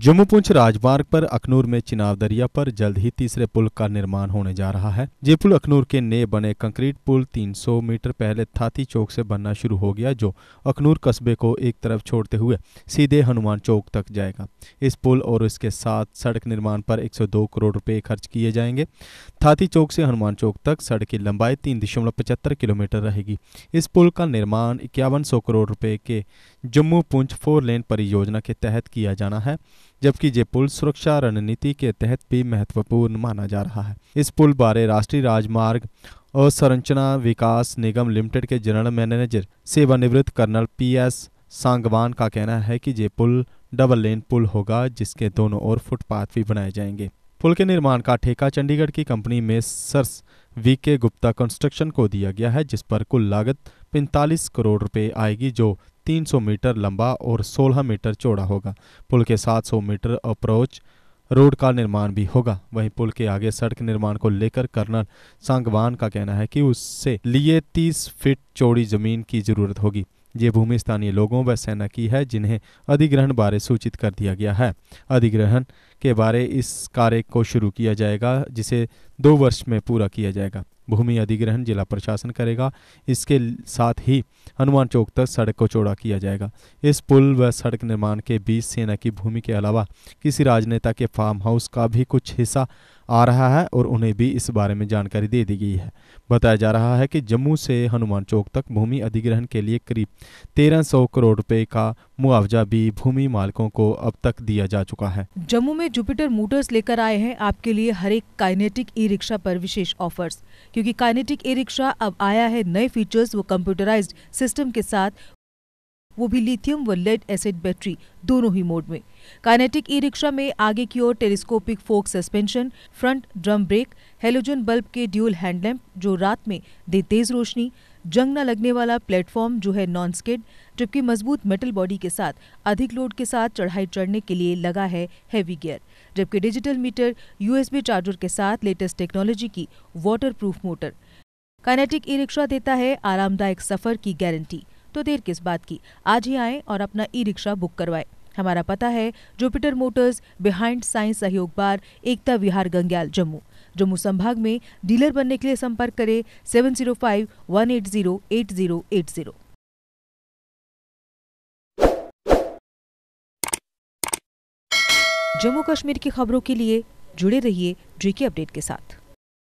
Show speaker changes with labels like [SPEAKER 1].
[SPEAKER 1] जम्मू पुंछ राजमार्ग पर अखनूर में चिनाव दरिया पर जल्द ही तीसरे पुल का निर्माण होने जा रहा है ये पुल अखनूर के नए बने कंक्रीट पुल 300 मीटर पहले थाती चौक से बनना शुरू हो गया जो अखनूर कस्बे को एक तरफ छोड़ते हुए सीधे हनुमान चौक तक जाएगा इस पुल और इसके साथ सड़क निर्माण पर 102 करोड़ रुपए खर्च किए जाएंगे थाती चौक से हनुमान चौक तक सड़क की लंबाई तीन किलोमीटर रहेगी इस पुल का निर्माण इक्यावन करोड़ रुपये के जम्मू पुंछ फोर लेन परियोजना के तहत किया जाना है जबकि ये पुल सुरक्षा रणनीति के तहत भी महत्वपूर्ण माना जा रहा है इस पुल बारे राष्ट्रीय राजमार्ग अवसंरचना विकास निगम लिमिटेड के जनरल मैनेजर सेवानिवृत्त कर्नल पी एस सांगवान का कहना है कि ये पुल डबल लेन पुल होगा जिसके दोनों ओर फुटपाथ भी बनाए जाएंगे पुल के निर्माण का ठेका चंडीगढ़ की कंपनी में सर्स वी के गुप्ता कंस्ट्रक्शन को दिया गया है जिस पर कुल लागत 45 करोड़ रुपए आएगी जो 300 मीटर लंबा और 16 मीटर चौड़ा होगा पुल के 700 मीटर अप्रोच रोड का निर्माण भी होगा वहीं पुल के आगे सड़क निर्माण को लेकर कर्नल सांगवान का कहना है कि उससे लिए 30 फीट चौड़ी जमीन की जरूरत होगी ये भूमि स्थानीय लोगों व सेना की है जिन्हें अधिग्रहण बारे सूचित कर दिया गया है अधिग्रहण के बारे इस कार्य को शुरू किया जाएगा जिसे दो वर्ष में पूरा किया जाएगा भूमि अधिग्रहण जिला प्रशासन करेगा इसके साथ ही हनुमान चौक तक सड़क को चौड़ा किया जाएगा इस पुल व सड़क निर्माण के बीच सेना की भूमि के अलावा किसी राजनेता के फार्म हाउस का भी कुछ हिस्सा आ रहा है और उन्हें भी इस बारे में जानकारी दे दी गई है बताया जा रहा है कि जम्मू से हनुमान चौक तक भूमि अधिग्रहण के लिए करीब 1300 करोड़ रुपए का मुआवजा भी भूमि मालिकों को अब तक दिया जा चुका है
[SPEAKER 2] जम्मू में जुपिटर मोटर्स लेकर आए हैं आपके लिए हर एक काइनेटिक ई रिक्शा पर विशेष ऑफर्स क्योंकि काइनेटिक ई रिक्शा अब आया है नए फीचर्स व कंप्यूटराइज्ड सिस्टम के साथ वो भी लिथियम व लेड एसिड बैटरी दोनों ही मोड में काइनेटिक ई रिक्शा में आगे की ओर telescopic fork suspension front drum brake halogen bulb के ड्यूल हैंडलैम्प जो रात में दे तेज रोशनी जंग न लगने वाला प्लेटफॉर्म जो है नॉन स्किड जबकि मजबूत मेटल बॉडी के साथ अधिक लोड के साथ चढ़ाई चढ़ने के लिए लगा है हैवी गियर जबकि डिजिटल मीटर यूएसबी चार्जर के साथ लेटेस्ट टेक्नोलॉजी की proof motor kinetic E rickshaw देता है आरामदायक सफर की गारंटी तो देर किस बात की आज ही आए और अपना ई रिक्शा बुक करवाए हमारा पता है जुपिटर मोटर्स बिहाइंड साइंस सहयोग बार एकता विहार गंग्याल जम्मू जम्मू संभाग में डीलर बनने के लिए संपर्क करें seven zero five one eight zero eight zero eight zero Jammu Kashmir की खबरों के लिए जुड़े रहिए जीके अपडेट के साथ